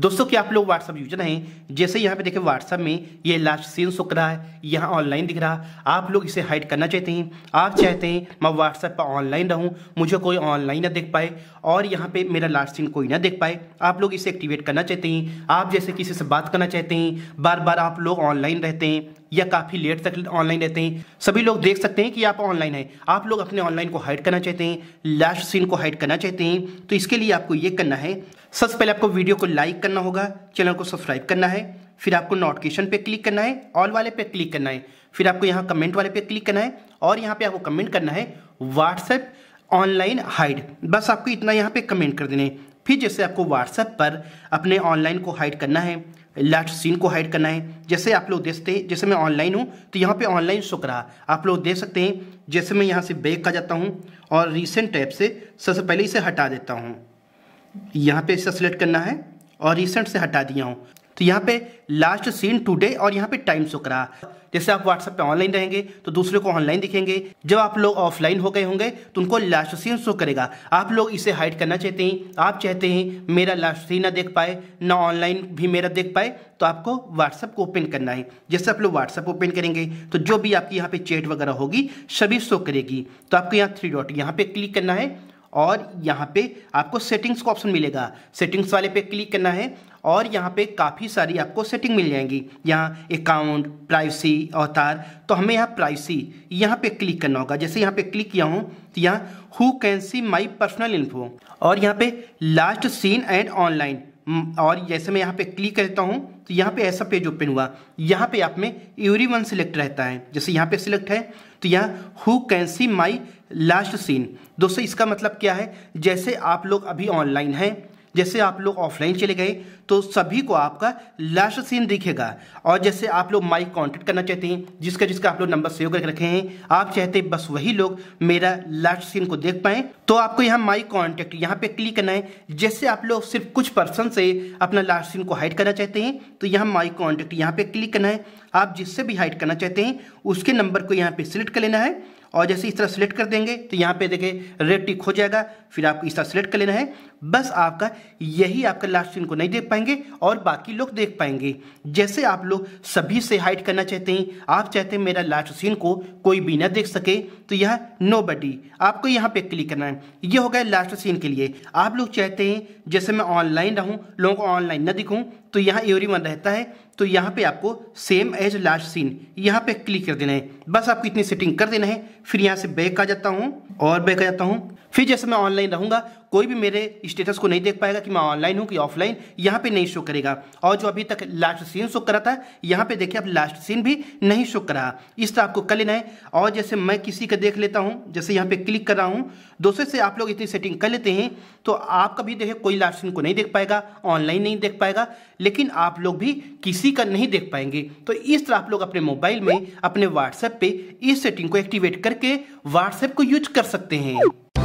दोस्तों कि आप लोग व्हाट्सअप रहे हैं जैसे यहाँ पे देखें व्हाट्सअप में ये लास्ट सीन सुख रहा है यहाँ ऑनलाइन दिख रहा है आप लोग इसे हाइड करना चाहते हैं आप चाहते हैं मैं व्हाट्सएप पर ऑनलाइन रहूँ मुझे कोई ऑनलाइन ना देख पाए और यहाँ पे मेरा लास्ट सीन कोई ना देख पाए आप लोग इसे एक्टिवेट करना चाहते हैं आप जैसे किसी से बात करना चाहते हैं बार बार आप लोग ऑनलाइन रहते हैं या काफ़ी लेट तक ऑनलाइन रहते हैं सभी लोग देख सकते हैं कि आप ऑनलाइन हैं आप लोग अपने ऑनलाइन को हाइड करना चाहते हैं लास्ट सीन को हाइड करना चाहते हैं तो इसके लिए आपको ये करना है सबसे पहले आपको वीडियो को लाइक करना होगा चैनल को सब्सक्राइब करना है फिर आपको नोटिफिकेशन पे क्लिक करना है ऑल वाले पे क्लिक करना है फिर आपको यहाँ कमेंट वाले पे क्लिक करना है और यहाँ पे आपको कमेंट करना है व्हाट्सएप ऑनलाइन हाइड बस आपको इतना यहाँ पे कमेंट कर देना है फिर जैसे आपको व्हाट्सएप पर अपने ऑनलाइन को हाइड करना है लास्ट सीन को हाइड करना है जैसे आप लोग देखते हैं जैसे मैं ऑनलाइन हूँ तो यहाँ पे ऑनलाइन शो करा आप लोग देख सकते हैं जैसे मैं यहाँ से बैक का जाता हूँ और रिसेंट टैप से सबसे पहले इसे हटा देता हूँ यहाँ पे इसका सेलेक्ट करना है और रिसेंट से हटा दिया हूँ तो यहाँ पे लास्ट सीन टूडे और यहाँ पे टाइम शो करा जैसे आप व्हाट्सएप पे ऑनलाइन रहेंगे तो दूसरे को ऑनलाइन दिखेंगे जब आप लोग ऑफलाइन हो गए होंगे तो उनको लास्ट सीन शो करेगा आप लोग इसे हाइड करना चाहते हैं आप चाहते हैं मेरा लास्ट सीन ना देख पाए ना ऑनलाइन भी मेरा देख पाए तो आपको व्हाट्सअप को ओपन करना है जैसे आप लोग व्हाट्सएप ओपन करेंगे तो जो भी आपकी यहाँ पे चैट वगैरह होगी सभी शो करेगी तो आपको यहाँ थ्री डॉट यहाँ पे क्लिक करना है और यहाँ पे आपको सेटिंग्स का ऑप्शन मिलेगा सेटिंग्स वाले पे क्लिक करना है और यहाँ पे काफ़ी सारी आपको सेटिंग मिल जाएंगी यहाँ अकाउंट प्राइवेसी अवतार तो हमें यहाँ प्राइवेसी यहाँ पे क्लिक करना होगा जैसे यहाँ पे क्लिक किया हूँ तो यहाँ who can see my personal info और यहाँ पे लास्ट सीन एंड ऑनलाइन और जैसे मैं यहाँ पे क्लिक करता हूँ तो यहाँ पे ऐसा पेज ओपन हुआ यहाँ पे आप में एवरी वन सिलेक्ट रहता है जैसे यहाँ पे सिलेक्ट है तो यहाँ who can see my last seen दोस्तों इसका मतलब क्या है जैसे आप लोग अभी ऑनलाइन हैं जैसे आप लोग ऑफलाइन चले गए तो सभी को आपका लास्ट सीन दिखेगा और जैसे आप लोग माइक कांटेक्ट करना चाहते हैं जिसका जिसका आप लोग नंबर सेव करके रखे हैं आप चाहते बस वही लोग मेरा लास्ट सीन को देख पाएं तो आपको यहाँ माइक कांटेक्ट यहाँ पे क्लिक करना है जैसे आप लोग सिर्फ कुछ पर्सन से अपना लास्ट सीन को हाइड करना चाहते हैं तो यहाँ माइक कॉन्टैक्ट यहाँ पे क्लिक करना है आप जिससे भी हाइड करना चाहते हैं उसके नंबर को यहाँ पे सिलेक्ट कर लेना है और जैसे इस तरह सेलेक्ट कर देंगे तो यहाँ पे देखें रेड टिक हो जाएगा फिर आपको इस तरह सेलेक्ट कर लेना है बस आपका यही आपका लास्ट सीन को नहीं देख पाएंगे और बाकी लोग देख पाएंगे जैसे आप लोग सभी से हाइड करना चाहते हैं आप चाहते हैं मेरा लास्ट सीन को कोई भी ना देख सके तो यह नो बडी आपको यहाँ पे क्लिक करना है ये हो गया लास्ट सीन के लिए आप लोग चाहते हैं जैसे मैं ऑनलाइन रहूँ लोगों को ऑनलाइन ना दिखूँ तो यहाँ एवरी वन रहता है तो यहाँ पे आपको सेम एज लास्ट सीन यहाँ पे क्लिक कर देना है बस आपको इतनी सेटिंग कर देना है फिर यहाँ से बैक आ जाता हूँ और बैक आ जाता हूँ फिर जैसे मैं ऑनलाइन रहूंगा कोई भी मेरे स्टेटस को नहीं देख पाएगा कि मैं ऑनलाइन हूँ कि ऑफलाइन यहाँ पे नहीं शो करेगा और जो अभी तक लास्ट सीन शो करा था यहाँ पे देखिए अब लास्ट सीन भी नहीं शो करा इस तरह आपको कर लेना है और जैसे मैं किसी का देख लेता हूँ जैसे यहाँ पे क्लिक कर रहा हूँ दूसरे से आप लोग इतनी सेटिंग कर लेते हैं तो आपका भी देखे कोई लास्ट सीन को नहीं देख पाएगा ऑनलाइन नहीं देख पाएगा लेकिन आप लोग भी किसी का नहीं देख पाएंगे तो इस तरह आप लोग अपने मोबाइल में अपने व्हाट्सएप पे इस सेटिंग को एक्टिवेट करके व्हाट्सएप को यूज कर सकते हैं